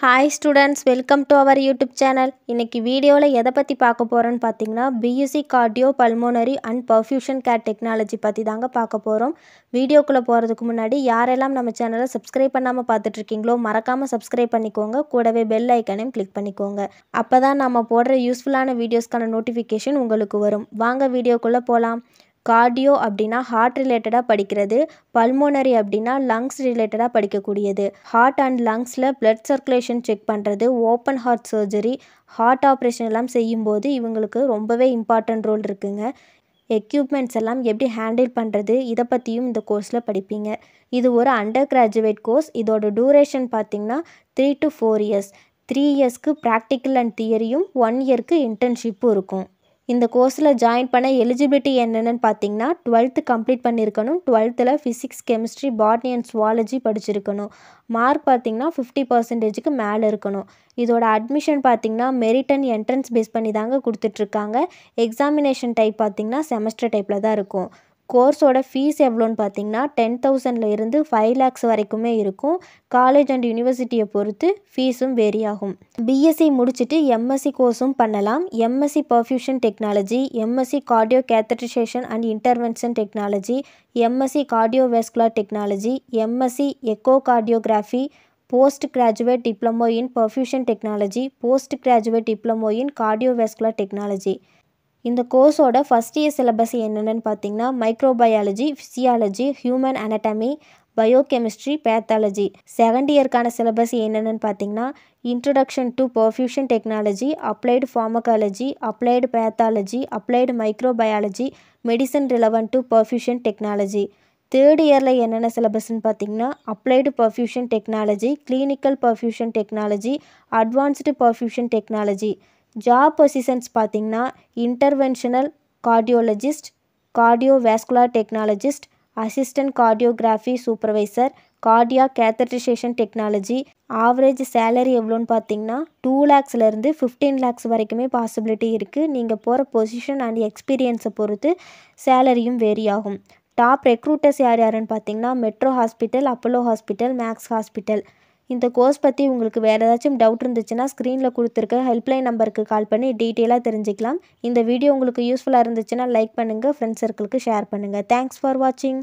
hi students welcome to our YouTube channel இன்றைக்கி வீடியோவில் எதை பற்றி பார்க்க போகிறோன்னு பார்த்தீங்கன்னா PUC cardio pulmonary and perfusion care technology பற்றி தாங்க பார்க்க போகிறோம் வீடியோக்குள்ளே போகிறதுக்கு முன்னாடி யாரெல்லாம் நம்ம சேனலை சப்ஸ்கிரைப் பண்ணாமல் பார்த்துட்ருக்கீங்களோ மறக்காமல் சப்ஸ்கிரைப் பண்ணிக்கோங்க கூடவே பெல் ஐக்கனையும் கிளிக் பண்ணிக்கோங்க அப்போ தான் நம்ம போடுற யூஸ்ஃபுல்லான வீடியோஸ்க்கான நோட்டிஃபிகேஷன் உங்களுக்கு வரும் வாங்க வீடியோக்குள்ளே போகலாம் கார்டியோ அப்படின்னா ஹார்ட் ரிலேட்டடாக படிக்கிறது பல்மோனரி அப்படின்னா லங்ஸ் ரிலேட்டடாக படிக்கக்கூடியது ஹார்ட் அண்ட் லங்ஸில் பிளட் சர்க்குலேஷன் செக் பண்ணுறது open heart surgery heart operation எல்லாம் செய்யும்போது இவங்களுக்கு ரொம்பவே இம்பார்ட்டன்ட் ரோல் இருக்குங்க எக்யூப்மெண்ட்ஸ் எல்லாம் எப்படி ஹேண்டில் பண்ணுறது இதை பற்றியும் இந்த கோர்ஸில் படிப்பீங்க இது ஒரு அண்டர் கிராஜுவேட் கோர்ஸ் இதோட டூரேஷன் பார்த்திங்கன்னா three to four years three இயர்ஸ்க்கு ப்ராக்டிக்கல் அண்ட் தியரியும் ஒன் இயர்க்கு இன்டர்ன்ஷிப்பும் இருக்கும் இந்த கோர்ஸில் ஜாயின் பண்ண எலிஜிபிலிட்டி என்னென்னு பார்த்தீங்கன்னா டுவெல்த்து கம்ப்ளீட் பண்ணியிருக்கணும் டுவெல்த்தில் physics chemistry botany and zoology படிச்சிருக்கணும் மார்க் பார்த்திங்கன்னா ஃபிஃப்டி பர்சன்டேஜுக்கு மேலே இருக்கணும் இதோட அட்மிஷன் பார்த்திங்கன்னா மெரிட் அண்ட் என்ட்ரன்ஸ் பேஸ் பண்ணி தாங்க கொடுத்துட்ருக்காங்க எக்ஸாமினேஷன் டைப் பார்த்திங்கன்னா செமஸ்டர் டைப்பில் தான் இருக்கும் கோர்ஸோட ஃபீஸ் எவ்வளோன்னு பார்த்தீங்கன்னா டென் தௌசண்ட்ல இருந்து ஃபைவ் லேக்ஸ் வரைக்குமே இருக்கும் காலேஜ் அண்ட் யூனிவர்சிட்டியை பொறுத்து ஃபீஸும் வேரி ஆகும் பிஎஸ்சி முடிச்சுட்டு எம்எஸ்சி கோர்ஸும் பண்ணலாம் MSc perfusion technology MSc cardio catheterisation and intervention technology MSc cardiovascular technology MSc echo cardiography post graduate diploma in perfusion technology post graduate diploma in cardiovascular technology இந்த கோர்ஸோட first year syllabus என்னென்னு பார்த்தீங்கன்னா microbiology physiology human anatomy biochemistry pathology second இயர்க்கான syllabus என்னென்னு பார்த்தீங்கன்னா introduction to perfusion technology applied pharmacology applied pathology applied microbiology medicine relevant to perfusion technology third இயரில் என்னென்ன சிலபஸ்ன்னு பார்த்தீங்கன்னா applied perfusion technology clinical perfusion technology advanced perfusion technology job positions பார்த்திங்கன்னா interventional cardiologist vascular technologist assistant cardiography supervisor cardia catheterisation technology average salary எவ்வளோன்னு பார்த்தீங்கன்னா two லேக்ஸ்லேருந்து fifteen lakhs வரைக்குமே possibility இருக்குது நீங்கள் போகிற பொசிஷன் அண்ட் எக்ஸ்பீரியன்ஸை பொறுத்து சேலரியும் வேரி ஆகும் டாப் ரெக்ரூட்டர்ஸ் யார் யாருன்னு பார்த்தீங்கன்னா metro hospital Apollo hospital Max hospital இந்த கோர்ஸ் பற்றி உங்களுக்கு வேறு ஏதாச்சும் டவுட் இருந்துச்சுன்னா ஸ்க்ரீனில் கொடுத்துருக்க ஹெல்ப்லைன் நம்பருக்கு கால் பண்ணி டீட்டெயிலாக தெரிஞ்சுக்கலாம் இந்த வீடியோ உங்களுக்கு யூஸ்ஃபுல்லாக இருந்துச்சுன்னா லைக் பண்ணுங்கள் ஃப்ரெண்ட்ஸ் சர்க்கிளுக்கு ஷேர் பண்ணுங்கள் தேங்க்ஸ் ஃபார் வாட்சிங்